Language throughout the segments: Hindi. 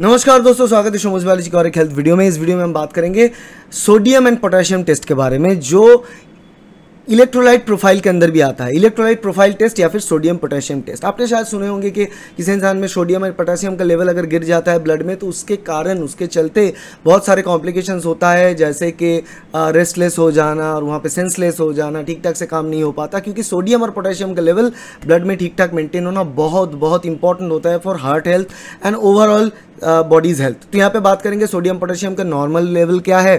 नमस्कार दोस्तों स्वागत है शोमोज बायोलॉजी और एक हेल्थ वीडियो में इस वीडियो में हम बात करेंगे सोडियम एंड पोटेशियम टेस्ट के बारे में जो इलेक्ट्रोलाइट प्रोफाइल के अंदर भी आता है इलेक्ट्रोलाइट प्रोफाइल टेस्ट या फिर सोडियम पोटेशियम टेस्ट आपने शायद सुने होंगे कि किसी इंसान में सोडियम एंड पोटेशियम का लेवल अगर गिर जाता है ब्लड में तो उसके कारण उसके चलते बहुत सारे कॉम्प्लिकेशंस होता है जैसे कि रेस्टलेस हो जाना और वहाँ पर सेंसलेस हो जाना ठीक ठाक से काम नहीं हो पाता क्योंकि सोडियम और पोटेशियम का लेवल ब्लड में ठीक ठाक मेंटेन होना बहुत बहुत इंपॉर्टेंट होता है for heart health and overall body's health तो यहाँ पे बात करेंगे सोडियम पोटेशियम का नॉर्मल लेवल क्या है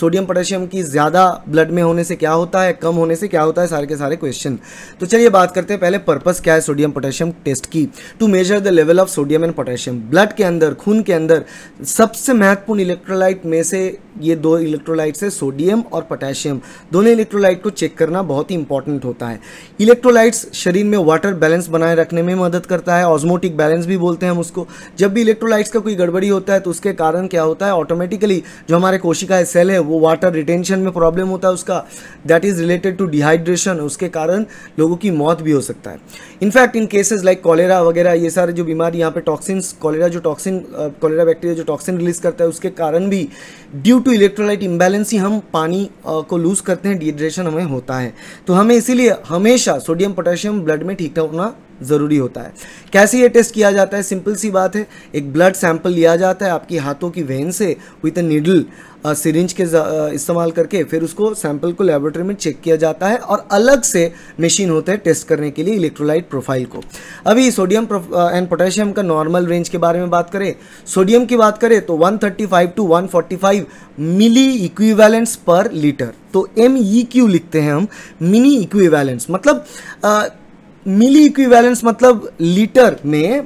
सोडियम पोटेशियम की ज़्यादा ब्लड में होने से क्या होता है कम होने से क्या होता है सारे के सारे क्वेश्चन तो चलिए बात करते हैं पहले पर्पस क्या है सोडियम पोटेशियम टेस्ट की to measure the level of sodium and potassium blood के अंदर खून के अंदर सबसे महत्वपूर्ण इलेक्ट्रोलाइट में से ये दो इलेक्ट्रोलाइट है सोडियम और पोटेशियम दोनों इलेक्ट्रोलाइट को चेक करना बहुत ही इंपॉर्टेंट होता है इलेक्ट्रोलाइट्स शरीर में वाटर बैलेंस बनाए रखने में मदद करता है ऑस्मोटिक बैलेंस भी बोलते हैं हम उसको जब भी इलेक्ट्रोलाइट्स का कोई गड़बड़ी होता है तो उसके कारण क्या होता है ऑटोमेटिकली जो हमारे कोशिका सेल है वो वाटर रिटेंशन में प्रॉब्लम होता है उसका that is related to dehydration उसके कारण लोगों की मौत भी हो सकता है in fact in cases like cholera वगैरह ये सारे जो बीमारी यहाँ पे टॉक्सिन्स कॉलेरा जो टॉक्सिन कॉलेरा बैक्टीरिया जो टॉक्सिन रिलीज करता है उसके कारण भी ड्यू टू इलेक्ट्रोलाइट इम्बेलेंस ही हम पानी को लूज़ करते हैं डिहाइड्रेशन हमें होता है तो हमें इसीलिए हमेशा सोडियम पोटेशियम ब्लड में ठीक होना ज़रूरी होता है कैसे ये टेस्ट किया जाता है सिंपल सी बात है एक ब्लड सैंपल लिया जाता है आपकी हाथों की वेन से विथ अ नीडल सिरिंज के इस्तेमाल करके फिर उसको सैंपल को लेबोरेटरी में चेक किया जाता है और अलग से मशीन होते हैं टेस्ट करने के लिए इलेक्ट्रोलाइट प्रोफाइल को अभी सोडियम एंड पोटेशियम का नॉर्मल रेंज के बारे में बात करें सोडियम की बात करें तो 135 टू 145 मिली इक्वीवैलेंस पर लीटर तो एम ई क्यू लिखते हैं हम मिनी इक्वीवैलेंस मतलब आ, मिली इक्विवेलेंस मतलब लीटर में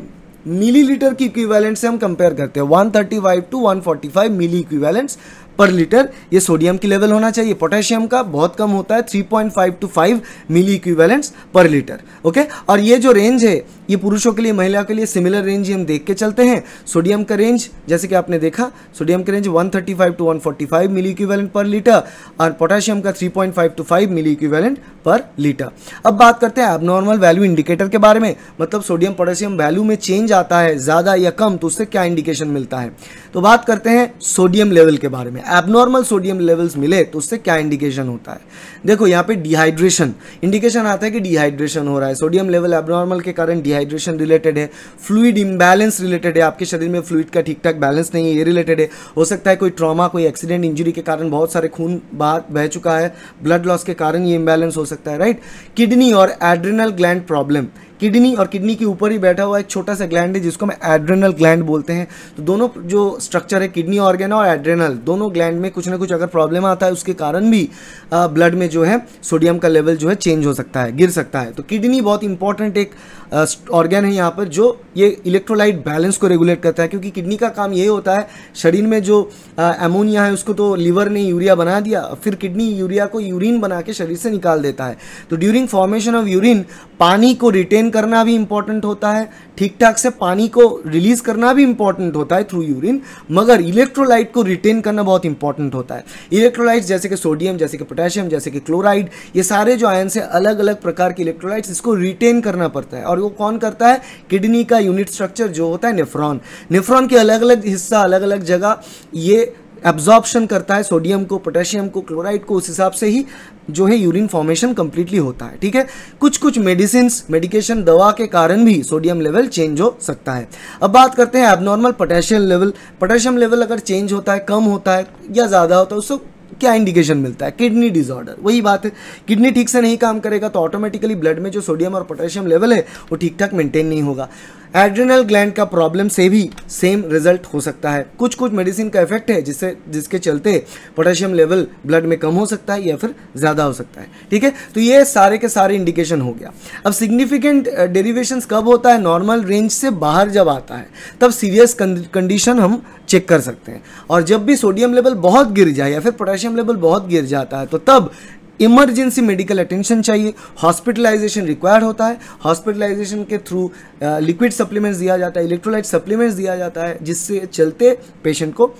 मिली लीटर की इक्विवेलेंस से हम कंपेयर करते हैं 135 to 145 milli equivalence per litre ये सोडियम की लेवल होना चाहिए पोटेशियम का बहुत कम होता है 3.5 to 5 milli equivalence per litre okay और ये जो रेंज है ये पुरुषों के लिए महिला के लिए सिमिलर रेंज ही हम देख के चलते हैं सोडियम का रेंज जैसे कि आपने देखा सोडियम का range 135 to 145 milli equivalent per litre और पोटेशियम का 3.5 to 5 milli equivalent per litre अब बात करते हैं एबनॉर्मल वैल्यू इंडिकेटर के बारे में मतलब सोडियम पोटेशियम वैल्यू में चेंज आता है ज़्यादा या कम तो उससे क्या इंडिकेशन मिलता है तो बात करते हैं सोडियम लेवल के बारे में एबनॉर्मल सोडियम लेवल्स मिले तो उससे क्या इंडिकेशन होता है देखो यहाँ पे डिहाइड्रेशन इंडिकेशन आता है कि डिहाइड्रेशन हो रहा है सोडियम लेवल एबनॉर्मल के कारण डिहाइड्रेशन रिलेटेड है फ्लूड इम्बैलेंस रिलेटेड है आपके शरीर में फ्लूड का ठीक ठाक बैलेंस नहीं है ये रिलेटेड है हो सकता है कोई ट्रॉमा कोई एक्सीडेंट इंजरी के कारण बहुत सारे खून बाहर बह चुका है ब्लड लॉस के कारण ये इम्बैलेंस हो सकता है राइट किडनी और एड्रिनल ग्लैंड प्रॉब्लम किडनी और किडनी के ऊपर ही बैठा हुआ एक छोटा सा ग्लैंड है जिसको हम एड्रेनल ग्लैंड बोलते हैं तो दोनों जो स्ट्रक्चर है किडनी ऑर्गेन और एड्रेनल दोनों ग्लैंड में कुछ ना कुछ अगर प्रॉब्लम आता है उसके कारण भी ब्लड में जो है सोडियम का लेवल जो है चेंज हो सकता है गिर सकता है तो किडनी बहुत इंपॉर्टेंट एक ऑर्गेन है यहाँ पर जो ये इलेक्ट्रोलाइट बैलेंस को रेगुलेट करता है क्योंकि किडनी का काम यही होता है शरीर में जो एमोनिया है उसको तो लीवर ने यूरिया बना दिया फिर किडनी यूरिया को यूरिन बना के शरीर से निकाल देता है तो ड्यूरिंग फॉर्मेशन ऑफ यूरिन पानी को रिटेन ड्रेन करना भी इंपॉर्टेंट होता है ठीक ठाक से पानी को रिलीज करना भी इंपॉर्टेंट होता है थ्रू यूरिन मगर इलेक्ट्रोलाइट को रिटेन करना बहुत इंपॉर्टेंट होता है इलेक्ट्रोलाइट जैसे कि सोडियम जैसे कि पोटेशियम जैसे कि क्लोराइड ये सारे जो आयन से अलग अलग प्रकार के इलेक्ट्रोलाइट्स इसको रिटेन करना पड़ता है और वो कौन करता है किडनी का यूनिट स्ट्रक्चर जो होता है नेफ्रॉन नेफ्रॉन के अलग अलग हिस्सा अलग अलग जगह ये एब्जॉर्प्शन करता है सोडियम को पोटेशियम को क्लोराइड को उस हिसाब से ही जो है यूरिन फॉर्मेशन कंप्लीटली होता है ठीक है कुछ कुछ मेडिसिन मेडिकेशन दवा के कारण भी सोडियम लेवल चेंज हो सकता है अब बात करते हैं abnormal potassium level potassium level अगर चेंज होता है कम होता है या ज़्यादा होता है उसको क्या इंडिकेशन मिलता है किडनी डिसऑर्डर वही बात है किडनी ठीक से नहीं काम करेगा तो ऑटोमेटिकली ब्लड में जो सोडियम और पोटेशियम लेवल है वो ठीक ठाक मेंटेन नहीं होगा एड्रिनल ग्लैंड का प्रॉब्लम से भी सेम रिजल्ट हो सकता है कुछ कुछ मेडिसिन का इफेक्ट है जिससे जिसके चलते पोटेशियम लेवल ब्लड में कम हो सकता है या फिर ज़्यादा हो सकता है ठीक है तो ये सारे के सारे इंडिकेशन हो गया अब सिग्निफिकेंट डेरिवेशन कब होता है नॉर्मल रेंज से बाहर जब आता है तब सीरियस कंडीशन हम चेक कर सकते हैं और जब भी सोडियम लेवल बहुत गिर जाए या फिर पोटेशियम लेवल बहुत गिर जाता है तो तब इमरजेंसी मेडिकल अटेंशन चाहिए हॉस्पिटलाइजेशन रिक्वायर्ड होता है हॉस्पिटलाइजेशन के थ्रू लिक्विड सप्लीमेंट्स दिया जाता है इलेक्ट्रोलाइट सप्लीमेंट्स दिया जाता है जिससे चलते पेशेंट को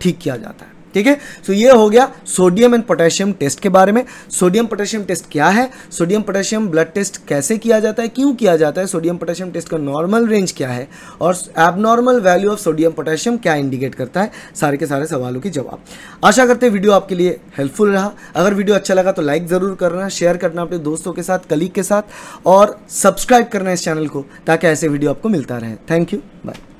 ठीक किया जाता है ठीक है सो ये हो गया सोडियम एंड पोटेशियम टेस्ट के बारे में सोडियम पोटेशियम टेस्ट क्या है सोडियम पोटेशियम ब्लड टेस्ट कैसे किया जाता है क्यों किया जाता है सोडियम पोटेशियम टेस्ट का नॉर्मल रेंज क्या है और abnormal value of sodium potassium क्या इंडिकेट करता है सारे के सारे सवालों के जवाब आशा करते हैं वीडियो आपके लिए हेल्पफुल रहा अगर वीडियो अच्छा लगा तो लाइक ज़रूर करना शेयर करना अपने दोस्तों के साथ कलीग के साथ और सब्सक्राइब करना इस चैनल को ताकि ऐसे वीडियो आपको मिलता रहे थैंक यू बाय